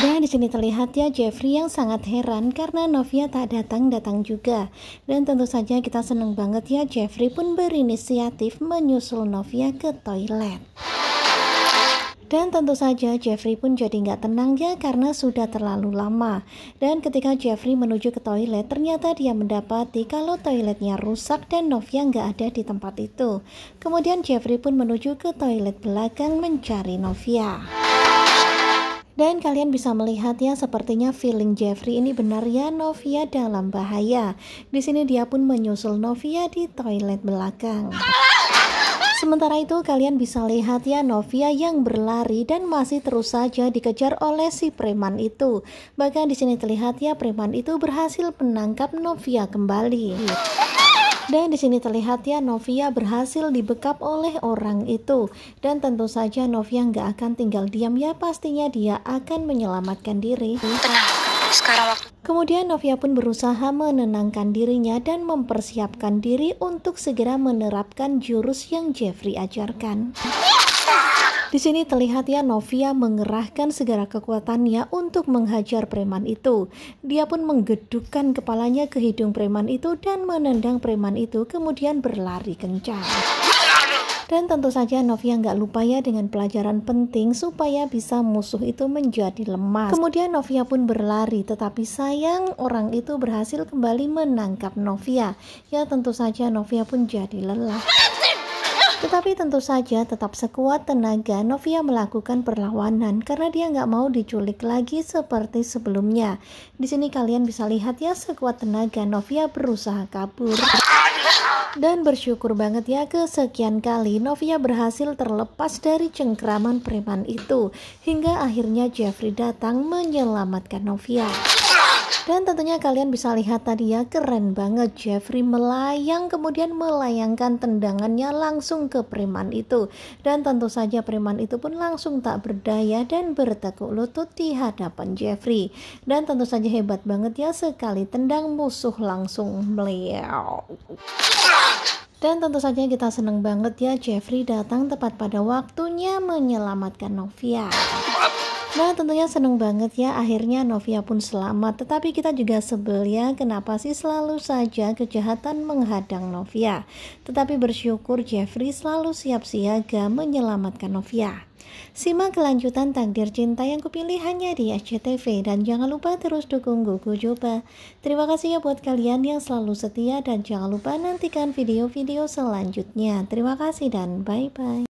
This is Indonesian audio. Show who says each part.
Speaker 1: Dan di sini terlihat ya Jeffrey yang sangat heran karena Novia tak datang-datang juga. Dan tentu saja kita senang banget ya Jeffrey pun berinisiatif menyusul Novia ke toilet. Dan tentu saja Jeffrey pun jadi nggak tenang ya karena sudah terlalu lama. Dan ketika Jeffrey menuju ke toilet, ternyata dia mendapati kalau toiletnya rusak dan Novia nggak ada di tempat itu. Kemudian Jeffrey pun menuju ke toilet belakang mencari Novia. Dan kalian bisa melihat ya sepertinya feeling Jeffrey ini benar ya Novia dalam bahaya. Di sini dia pun menyusul Novia di toilet belakang. Sementara itu kalian bisa lihat ya Novia yang berlari dan masih terus saja dikejar oleh si preman itu. Bahkan di sini terlihat ya preman itu berhasil menangkap Novia kembali. Dan di sini terlihat ya Novia berhasil dibekap oleh orang itu. Dan tentu saja Novia nggak akan tinggal diam ya pastinya dia akan menyelamatkan diri. Tenang, sekarang waktu. Kemudian Novia pun berusaha menenangkan dirinya dan mempersiapkan diri untuk segera menerapkan jurus yang Jeffrey ajarkan. Di sini terlihat ya Novia mengerahkan segala kekuatannya untuk menghajar preman itu. Dia pun menggedukkan kepalanya ke hidung preman itu dan menendang preman itu kemudian berlari kencang. Dan tentu saja Novia nggak lupa ya dengan pelajaran penting supaya bisa musuh itu menjadi lemas. Kemudian Novia pun berlari tetapi sayang orang itu berhasil kembali menangkap Novia. Ya tentu saja Novia pun jadi lelah. Tetapi tentu saja tetap sekuat tenaga Novia melakukan perlawanan karena dia nggak mau diculik lagi seperti sebelumnya. Di sini kalian bisa lihat ya sekuat tenaga Novia berusaha kabur. Dan bersyukur banget ya kesekian kali Novia berhasil terlepas dari cengkraman preman itu hingga akhirnya Jeffrey datang menyelamatkan Novia. Dan tentunya kalian bisa lihat tadi ya, keren banget Jeffrey melayang kemudian melayangkan tendangannya langsung ke preman itu. Dan tentu saja preman itu pun langsung tak berdaya dan bertekuk lutut di hadapan Jeffrey. Dan tentu saja hebat banget ya, sekali tendang musuh langsung meliau. Dan tentu saja kita seneng banget ya Jeffrey datang tepat pada waktunya menyelamatkan Novia. Nah tentunya seneng banget ya akhirnya Novia pun selamat Tetapi kita juga sebel ya kenapa sih selalu saja kejahatan menghadang Novia Tetapi bersyukur Jeffrey selalu siap siaga menyelamatkan Novia Simak kelanjutan takdir cinta yang kupilih hanya di SCTV dan jangan lupa terus dukung Gugu Coba. Terima kasih ya buat kalian yang selalu setia dan jangan lupa nantikan video-video selanjutnya. Terima kasih dan bye-bye.